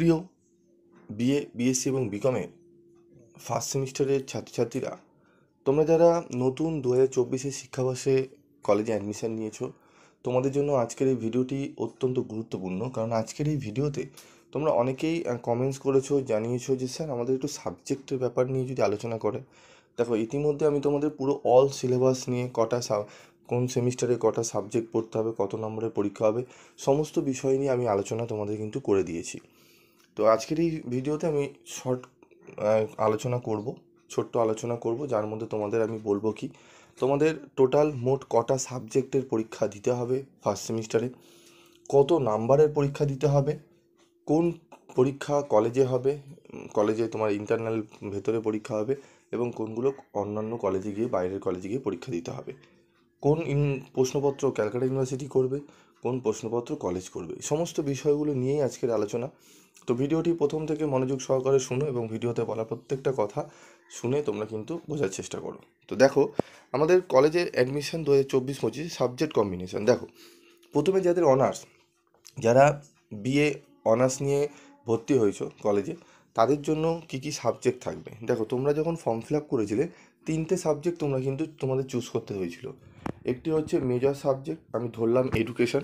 প্রিয় BA BSc এবং বিকমের first সেমিস্টারের ছাত্রছাত্রীরা তোমরা যারা নতুন দু হাজার চব্বিশের শিক্ষাবর্ষে কলেজে অ্যাডমিশান নিয়েছো তোমাদের জন্য আজকের এই ভিডিওটি অত্যন্ত গুরুত্বপূর্ণ কারণ আজকের এই ভিডিওতে তোমরা অনেকেই কমেন্টস করেছো জানিয়েছো যে স্যার আমাদের একটু সাবজেক্টের ব্যাপার নিয়ে যদি আলোচনা করে দেখো ইতিমধ্যে আমি তোমাদের পুরো অল সিলেবাস নিয়ে কটা কোন সেমিস্টারে কটা সাবজেক্ট পড়তে হবে কত নম্বরের পরীক্ষা হবে সমস্ত বিষয় নিয়ে আমি আলোচনা তোমাদের কিন্তু করে দিয়েছি তো আজকের এই ভিডিওতে আমি শর্ট আলোচনা করব ছোট্ট আলোচনা করব যার মধ্যে তোমাদের আমি বলবো কি তোমাদের টোটাল মোট কটা সাবজেক্টের পরীক্ষা দিতে হবে ফার্স্ট সেমিস্টারে কত নাম্বারের পরীক্ষা দিতে হবে কোন পরীক্ষা কলেজে হবে কলেজে তোমার ইন্টারনাল ভেতরে পরীক্ষা হবে এবং কোনগুলো অন্যান্য কলেজে গিয়ে বাইরের কলেজে গিয়ে পরীক্ষা দিতে হবে কোন প্রশ্নপত্র ক্যালকাটা ইউনিভার্সিটি করবে কোন প্রশ্নপত্র কলেজ করবে সমস্ত বিষয়গুলো নিয়েই আজকের আলোচনা তো ভিডিওটি প্রথম থেকে মনোযোগ সহকারে শুনো এবং ভিডিওতে বলা প্রত্যেকটা কথা শুনে তোমরা কিন্তু বোঝার চেষ্টা করো তো দেখো আমাদের কলেজের অ্যাডমিশন দু হাজার চব্বিশ পঁচিশ সাবজেক্ট কম্বিনেশন দেখো প্রথমে যাদের অনার্স যারা বিএ অনার্স নিয়ে ভর্তি হয়েছো কলেজে তাদের জন্য কি কি সাবজেক্ট থাকবে দেখো তোমরা যখন ফর্ম ফিল আপ করেছিলে তিনটে সাবজেক্ট তোমরা কিন্তু তোমাদের চুজ করতে হয়েছিল একটি হচ্ছে মেজর সাবজেক্ট আমি ধরলাম এডুকেশন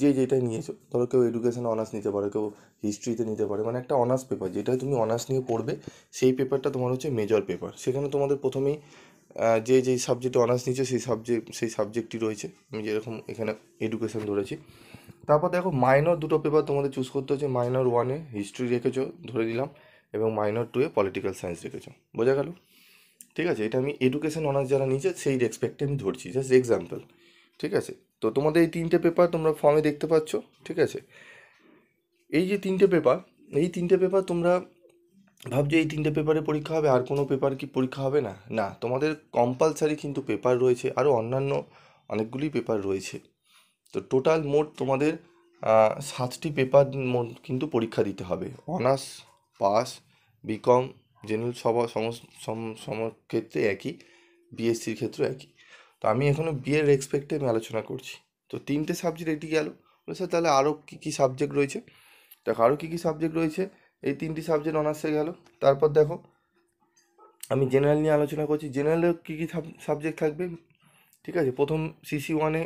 যে যেটা নিয়েছো ধরো কেউ এডুকেশান অনার্স নিতে পারে কেউ হিস্ট্রিতে নিতে পারে মানে একটা অনার্স পেপার যেটা তুমি অনার্স নিয়ে পড়বে সেই পেপারটা তোমার হচ্ছে মেজর পেপার সেখানে তোমাদের প্রথমেই যে যে সাবজেক্টে অনার্স নিচ্ছে সেই সাবজেক্ট সেই সাবজেক্টটি রয়েছে আমি যেরকম এখানে এডুকেশন ধরেছি তারপর দেখো মাইনর দুটো পেপার তোমাদের চুজ করতে হচ্ছে মাইনর ওয়ানে হিস্ট্রি রেখেছো ধরে দিলাম এবং মাইনর টুয়ে পলিটিক্যাল সায়েন্স রেখেছো বোঝা গেল ঠিক আছে এটা আমি এডুকেশন অনার্স যারা নিয়েছে সেই রেসপেক্টে আমি ধরছি জাস্ট এক্সাম্পল ঠিক আছে তো তোমাদের এই তিনটে পেপার তোমরা ফর্মে দেখতে পাচ্ছ ঠিক আছে এই যে তিনটে পেপার এই তিনটে পেপার তোমরা ভাবছো এই তিনটে পেপারে পরীক্ষা হবে আর কোনো পেপার কি পরীক্ষা হবে না না তোমাদের কম্পালসারি কিন্তু পেপার রয়েছে আরও অন্যান্য অনেকগুলি পেপার রয়েছে তো টোটাল মোট তোমাদের সাতটি পেপার কিন্তু পরীক্ষা দিতে হবে অনার্স পাস বিকম জেনারেল সবার সমক্ষেত্রে একই বিএসসির ক্ষেত্রে একই তো আমি এখনও বিয়ের রেসপেক্টে আমি আলোচনা করছি তো তিনটে সাবজেক্ট এটি গেল স্যার তাহলে আরও কী কী সাবজেক্ট রয়েছে দেখো আরও কী কী সাবজেক্ট রয়েছে এই তিনটি সাবজেক্ট অনার্সে গেল তারপর দেখো আমি জেনারেল নিয়ে আলোচনা করছি জেনারেলে কী কী সাবজেক্ট থাকবে ঠিক আছে প্রথম সিসি ওয়ানে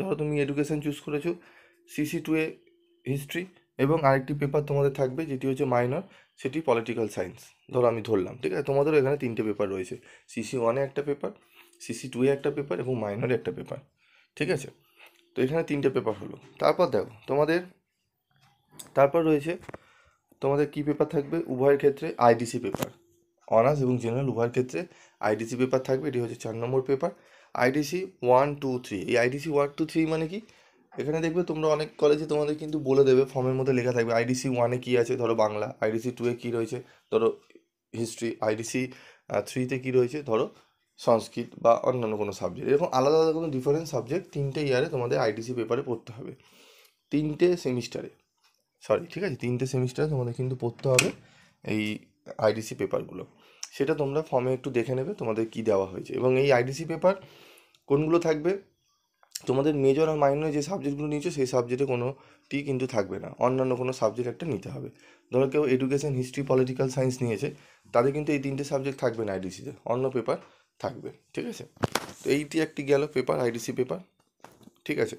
ধরো তুমি এডুকেশান চুজ করেছো সিসি টুয়ে হিস্ট্রি এবং আরেকটি পেপার তোমাদের থাকবে যেটি হচ্ছে মাইনর সেটি পলিটিক্যাল সায়েন্স ধরো আমি ধরলাম ঠিক আছে তোমাদেরও এখানে তিনটে পেপার রয়েছে সিসি ওয়ানে একটা পেপার সিসি টুয়ে একটা পেপার এবং মাইনরে একটা পেপার ঠিক আছে তো এখানে তিনটে পেপার হলো তারপর দেখো তোমাদের তারপর রয়েছে তোমাদের কি পেপার থাকবে উভয়ের ক্ষেত্রে আইডিসি পেপার অনার্স এবং জেনারেল উভয়ের ক্ষেত্রে আইডিসি পেপার থাকবে এটি হচ্ছে চার number paper IDC one two three এই আইডিসি ওয়ান টু থ্রি মানে কি এখানে দেখবে তোমরা অনেক কলেজে তোমাদের কিন্তু বলে দেবে ফর্মের মধ্যে লেখা থাকবে আইডিসি ওয়ানে কী আছে ধরো বাংলা আইডিসি টুয়ে কী রয়েছে ধরো হিস্ট্রি আইডিসি থ্রিতে কী রয়েছে ধরো সংস্কৃত বা অন্যান্য কোনো সাবজেক্ট এরকম আলাদা আলাদা কোনো ডিফারেন্ট সাবজেক্ট তিনটে ইয়ারে তোমাদের আইডিসি পেপারে পড়তে হবে তিনটে সেমিস্টারে সরি ঠিক আছে তিনটে সেমিস্টারে তোমাদের কিন্তু পড়তে হবে এই আইডিসি পেপারগুলো সেটা তোমরা ফর্মে একটু দেখে নেবে তোমাদের কি দেওয়া হয়েছে এবং এই আইডিসি পেপার কোনগুলো থাকবে তোমাদের মেজর আর মাইনর যে সাবজেক্টগুলো নিয়েছো সেই সাবজেক্টে কোনো টি কিন্তু থাকবে না অন্যান্য কোনো সাবজেক্ট একটা নিতে হবে ধরো কেউ এডুকেশন হিস্ট্রি পলিটিক্যাল সায়েন্স নিয়েছে তাদের কিন্তু এই তিনটে সাবজেক্ট থাকবে না আইডিসিতে অন্য পেপার থাকবে ঠিক আছে তো এইটি একটি গেল পেপার আইডিসি পেপার ঠিক আছে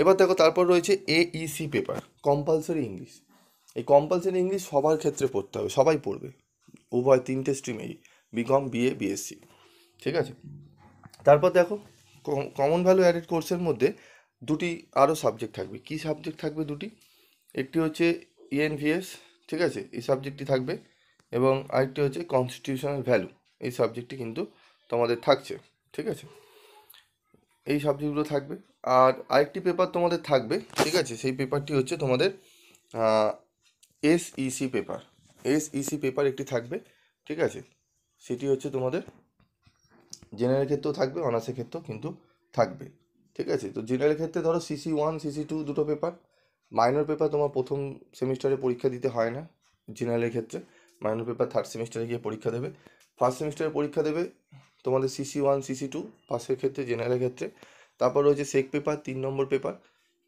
এবার দেখো তারপর রয়েছে এইসি পেপার কম্পালসারি ইংলিশ এই কম্পালসারি ইংলিশ সবার ক্ষেত্রে পড়তে হবে সবাই পড়বে উভয় তিনটে স্ট্রিমেই বিকম বিএ বিএসসি ঠিক আছে তারপর দেখো কমন ভ্যালু অ্যাডেড কোর্সের মধ্যে দুটি আরও সাবজেক্ট থাকবে কি সাবজেক্ট থাকবে দুটি একটি হচ্ছে ইএনভিএস e ঠিক আছে এই সাবজেক্টটি থাকবে এবং আরেকটি হচ্ছে কনস্টিটিউশনাল ভ্যালু এই সাবজেক্টটি কিন্তু তোমাদের থাকছে ঠিক আছে এই সাবজেক্টগুলো থাকবে আর আরেকটি পেপার তোমাদের থাকবে ঠিক আছে সেই পেপারটি হচ্ছে তোমাদের এসইসি পেপার এসইসি পেপার একটি থাকবে ঠিক আছে সেটি হচ্ছে তোমাদের জেনারেল ক্ষেত্রেও থাকবে অনার্সের ক্ষেত্রেও কিন্তু থাকবে ঠিক আছে তো জেনারেল ক্ষেত্রে ধরো সিসি ওয়ান সিসি টু দুটো পেপার মাইনর পেপার তোমার প্রথম সেমিস্টারে পরীক্ষা দিতে হয় না জেনারেলের ক্ষেত্রে মাইনর পেপার থার্ড সেমিস্টারে গিয়ে পরীক্ষা দেবে ফার্স্ট সেমিস্টারে পরীক্ষা দেবে তোমাদের সিসি ওয়ান সিসি টু পাসের ক্ষেত্রে জেনারেলের ক্ষেত্রে তারপর রয়েছে সেক পেপার তিন নম্বর পেপার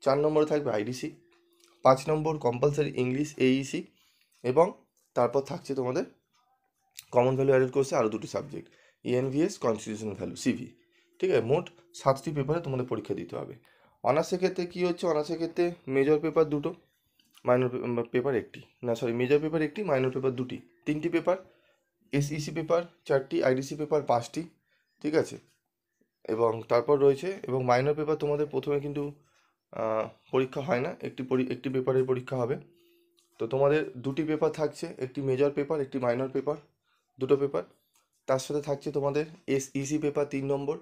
চার নম্বরে থাকবে আইডিসি পাঁচ নম্বর কম্পালসারি ইংলিশ এইসি এবং তারপর থাকছে তোমাদের কমন ভ্যালু অ্যাডেড কোর্সে আরও দুটি subject ENVS constitution value CV ঠিক আছে মোট সাতটি পেপারে তোমাদের পরীক্ষা দিতে হবে অনার্সের ক্ষেত্রে কী হচ্ছে অনার্সের ক্ষেত্রে মেজর পেপার দুটো মাইনর পেপার একটি না সরি মেজর পেপার একটি মাইনর পেপার দুটি তিনটি পেপার এসইসি পেপার চারটি আইডিসি পেপার পাঁচটি ঠিক আছে এবং তারপর রয়েছে এবং মাইনর পেপার তোমাদের প্রথমে কিন্তু পরীক্ষা হয় না একটি একটি পেপারের পরীক্ষা হবে তো তোমাদের দুটি পেপার থাকছে একটি মেজর পেপার একটি মাইনর পেপার দুটো পেপার তার সাথে থাকছে তোমাদের এস ইসি e পেপার তিন নম্বর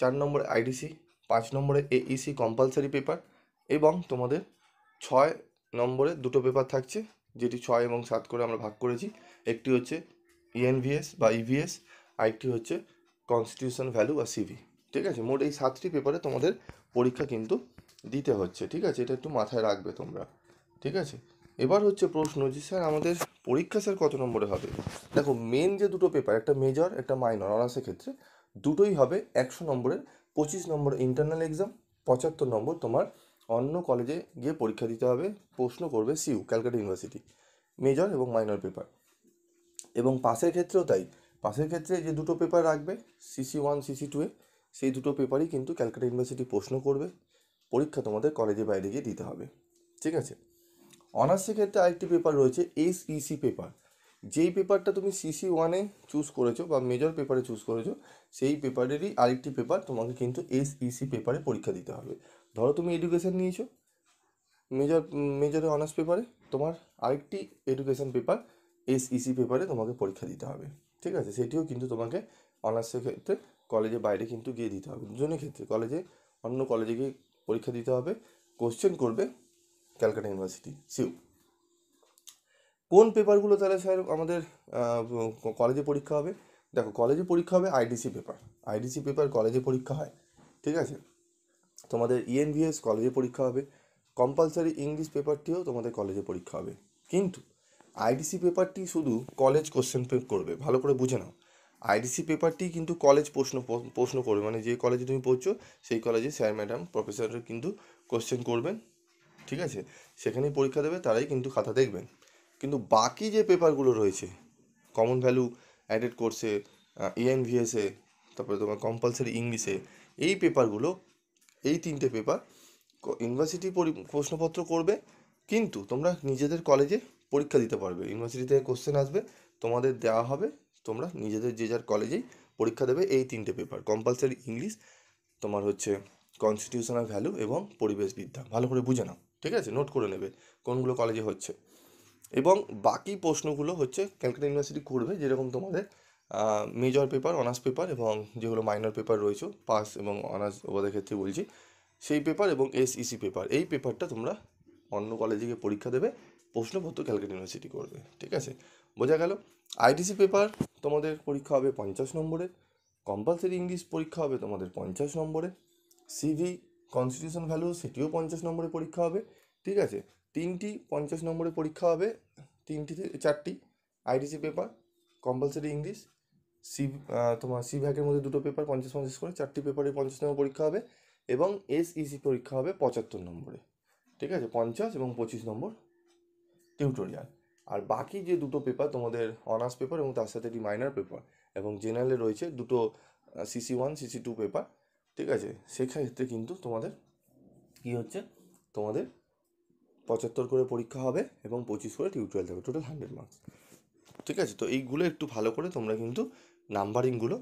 চার নম্বর আইডিসি পাঁচ নম্বরে এ ইসি কম্পালসারি পেপার এবং তোমাদের ছয় নম্বরে দুটো পেপার থাকছে যেটি ছয় এবং সাত করে আমরা ভাগ করেছি একটি হচ্ছে ইএনভিএস e বা ইভিএস e আরেকটি হচ্ছে কনস্টিটিউশন ভ্যালু বা সিভি ঠিক আছে মোট এই সাতটি পেপারে তোমাদের পরীক্ষা কিন্তু দিতে হচ্ছে ঠিক আছে এটা একটু মাথায় রাখবে তোমরা ঠিক আছে এবার হচ্ছে প্রশ্ন যে স্যার আমাদের পরীক্ষা স্যার কত নম্বরে হবে দেখো মেন যে দুটো পেপার একটা মেজর একটা মাইনর অনার্সের ক্ষেত্রে দুটোই হবে একশো নম্বরের পঁচিশ নম্বর ইন্টারনাল এক্সাম পঁচাত্তর নম্বর তোমার অন্য কলেজে গিয়ে পরীক্ষা দিতে হবে প্রশ্ন করবে সিউ ক্যালকাটা ইউনিভার্সিটি মেজর এবং মাইনর পেপার এবং পাসের ক্ষেত্রেও তাই পাসের ক্ষেত্রে যে দুটো পেপার রাখবে সিসি ওয়ান সিসি টু এ সেই দুটো পেপারই কিন্তু ক্যালকাটা ইউনিভার্সিটি প্রশ্ন করবে পরীক্ষা তোমাদের কলেজে বাইরে গিয়ে দিতে হবে ঠিক আছে অনার্সের ক্ষেত্রে আরেকটি পেপার রয়েছে এসইসি পেপার যেই পেপারটা তুমি সিসি ওয়ানে চুজ করেছো বা মেজর পেপারে চুজ করেছো সেই পেপারেরই আরেকটি পেপার তোমাকে কিন্তু এসইসি পেপারে পরীক্ষা দিতে হবে ধরো তুমি এডুকেশান নিয়েছো মেজর মেজরে অনার্স পেপারে তোমার আরেকটি এডুকেশান পেপার এসইসি পেপারে তোমাকে পরীক্ষা দিতে হবে ঠিক আছে সেটিও কিন্তু তোমাকে অনার্সের ক্ষেত্রে কলেজে বাইরে কিন্তু গিয়ে দিতে হবে দুজনের ক্ষেত্রে কলেজে অন্য কলেজে গিয়ে পরীক্ষা দিতে হবে কোশ্চেন করবে ক্যালকাটা ইউনিভার্সিটি সিউ কোন পেপারগুলো তাহলে স্যার আমাদের কলেজে পরীক্ষা হবে দেখো কলেজে পরীক্ষা হবে আইডিসি পেপার আইডিসি পেপার কলেজে পরীক্ষা হয় ঠিক আছে তোমাদের ইএনভিএস e কলেজে পরীক্ষা হবে কম্পালসারি ইংলিশ পেপারটিও তোমাদের কলেজে পরীক্ষা হবে কিন্তু আইডিসি পেপারটি শুধু কলেজ কোশ্চেন করবে ভালো করে বুঝে নাও আইডিসি পেপারটি কিন্তু কলেজ প্রশ্ন প্রশ্ন করবে মানে যে কলেজে তুমি পড়ছো সেই কলেজে স্যার ম্যাডাম প্রফেসর কিন্তু কোশ্চেন করবেন ঠিক আছে সেখানেই পরীক্ষা দেবে তারাই কিন্তু খাতা দেখবেন কিন্তু বাকি যে পেপারগুলো রয়েছে কমন ভ্যালু অ্যাডেড কোর্সে ইএনভিএসে তারপরে তোমার কম্পালসারি ইংলিশে এই পেপারগুলো এই তিনটে পেপার ইউনিভার্সিটি প্রশ্নপত্র করবে কিন্তু তোমরা নিজেদের কলেজে পরীক্ষা দিতে পারবে ইউনিভার্সিটি থেকে কোশ্চেন আসবে তোমাদের দেওয়া হবে তোমরা নিজেদের যে যার কলেজেই পরীক্ষা দেবে এই তিনটে পেপার কম্পালসারি ইংলিশ তোমার হচ্ছে কনস্টিটিউশনাল ভ্যালু এবং পরিবেশবিদ্যা ভালো করে বুঝে নাও ঠিক আছে নোট করে নেবে কোনগুলো কলেজে হচ্ছে এবং বাকি প্রশ্নগুলো হচ্ছে ক্যালকাটা ইউনিভার্সিটি করবে যেরকম তোমাদের মেজর পেপার অনার্স পেপার এবং যেগুলো মাইনর পেপার রয়েছে পাস এবং অনার্স ওদের ক্ষেত্রে বলছি সেই পেপার এবং এসইসি পেপার e এই পেপারটা তোমরা অন্য কলেজে গিয়ে পরীক্ষা দেবে প্রশ্নপত্র ক্যালকাটা ইউনিভার্সিটি করবে ঠিক আছে বোঝা গেল আইটিসি পেপার তোমাদের পরীক্ষা হবে পঞ্চাশ নম্বরে কম্পালসারি ইংলিশ পরীক্ষা হবে তোমাদের পঞ্চাশ নম্বরে সিভি কনস্টিটিউশন ভ্যালু সেটিও পঞ্চাশ নম্বরে পরীক্ষা হবে ঠিক আছে তিনটি পঞ্চাশ নম্বরে পরীক্ষা হবে তিনটি চারটি IDC paper compulsory English C তোমার সি ভ্যাকের মধ্যে দুটো পেপার পঞ্চাশ পঞ্চাশ করে চারটি পেপারে পঞ্চাশ নম্বর পরীক্ষা হবে এবং এসইসি e পরীক্ষা হবে পঁচাত্তর নম্বরে ঠিক আছে পঞ্চাশ এবং পঁচিশ নম্বর টিউটোরিয়াল আর বাকি যে দুটো পেপার তোমাদের অনার্স পেপার এবং তার সাথে একটি মাইনার পেপার এবং জেনারেলে রয়েছে দুটো CC one CC two paper ঠিক আছে সেক্ষেত্রে কিন্তু তোমাদের কী হচ্ছে তোমাদের পঁচাত্তর করে পরীক্ষা হবে এবং পঁচিশ করে টিউটোরিয়াল থাকবে টোটাল হান্ড্রেড মার্কস ঠিক আছে তো এইগুলো একটু ভালো করে তোমরা কিন্তু নাম্বারিংগুলো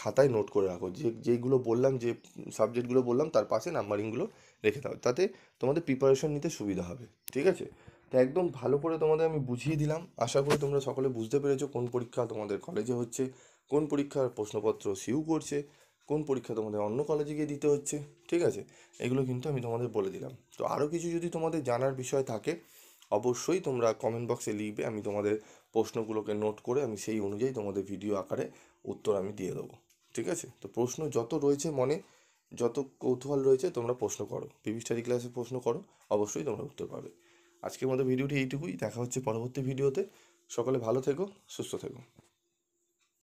খাতায় নোট করে রাখো যে যেইগুলো বললাম যে সাবজেক্টগুলো বললাম তার পাশে নাম্বারিংগুলো রেখে দাও তাতে তোমাদের প্রিপারেশন নিতে সুবিধা হবে ঠিক আছে তো একদম ভালো করে তোমাদের আমি বুঝিয়ে দিলাম আশা করি তোমরা সকলে বুঝতে পেরেছো কোন পরীক্ষা তোমাদের কলেজে হচ্ছে কোন পরীক্ষার প্রশ্নপত্র সিউ করছে কোন পরীক্ষা তোমাদের অন্য কলেজে গিয়ে দিতে হচ্ছে ঠিক আছে এগুলো কিন্তু আমি তোমাদের বলে দিলাম তো আরও কিছু যদি তোমাদের জানার বিষয় থাকে অবশ্যই তোমরা কমেন্ট বক্সে লিখবে আমি তোমাদের প্রশ্নগুলোকে নোট করে আমি সেই অনুযায়ী তোমাদের ভিডিও আকারে উত্তর আমি দিয়ে দেবো ঠিক আছে তো প্রশ্ন যত রয়েছে মনে যত কৌতূহল রয়েছে তোমরা প্রশ্ন করো পিভি স্টাডি ক্লাসে প্রশ্ন করো অবশ্যই তোমরা উত্তর পাবে আজকের মতো ভিডিওটি এইটুকুই দেখা হচ্ছে পরবর্তী ভিডিওতে সকলে ভালো থেকো সুস্থ থেকো